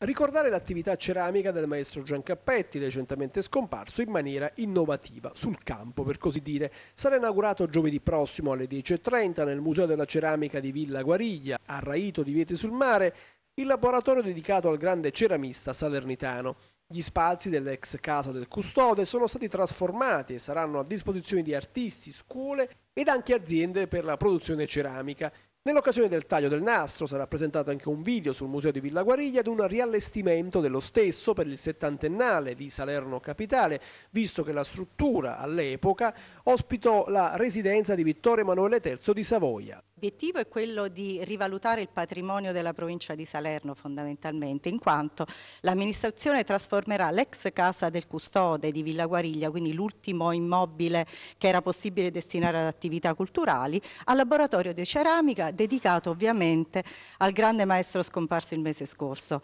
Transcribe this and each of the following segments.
Ricordare l'attività ceramica del maestro Gian Cappetti, recentemente scomparso, in maniera innovativa, sul campo per così dire. Sarà inaugurato giovedì prossimo alle 10.30 nel Museo della Ceramica di Villa Guariglia, a Raito di Vieti sul Mare, il laboratorio dedicato al grande ceramista salernitano. Gli spazi dell'ex casa del custode sono stati trasformati e saranno a disposizione di artisti, scuole ed anche aziende per la produzione ceramica. Nell'occasione del taglio del nastro sarà presentato anche un video sul museo di Villa Guariglia ed un riallestimento dello stesso per il settantennale di Salerno Capitale, visto che la struttura all'epoca ospitò la residenza di Vittorio Emanuele III di Savoia. L'obiettivo è quello di rivalutare il patrimonio della provincia di Salerno fondamentalmente, in quanto l'amministrazione trasformerà l'ex casa del custode di Villa Guariglia, quindi l'ultimo immobile che era possibile destinare ad attività culturali, al laboratorio di ceramica dedicato ovviamente al grande maestro scomparso il mese scorso.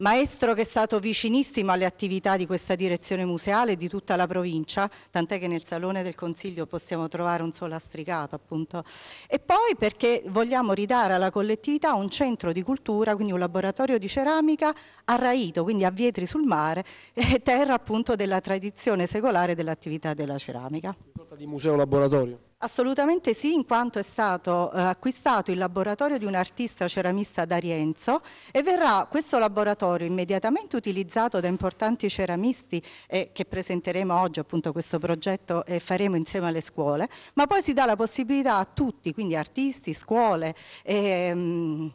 Maestro che è stato vicinissimo alle attività di questa direzione museale e di tutta la provincia, tant'è che nel Salone del Consiglio possiamo trovare un suo lastricato appunto. E poi perché vogliamo ridare alla collettività un centro di cultura, quindi un laboratorio di ceramica a Raito, quindi a Vietri sul Mare, terra appunto della tradizione secolare dell'attività della ceramica. Di museo laboratorio? Assolutamente sì, in quanto è stato eh, acquistato il laboratorio di un artista ceramista da Rienzo e verrà questo laboratorio immediatamente utilizzato da importanti ceramisti eh, che presenteremo oggi appunto questo progetto e faremo insieme alle scuole, ma poi si dà la possibilità a tutti, quindi artisti, scuole, eh,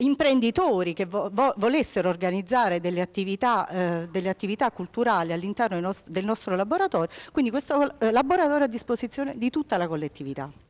imprenditori che vo vo volessero organizzare delle attività, eh, delle attività culturali all'interno del nostro laboratorio, quindi questo eh, laboratorio è a disposizione di tutta la collettività.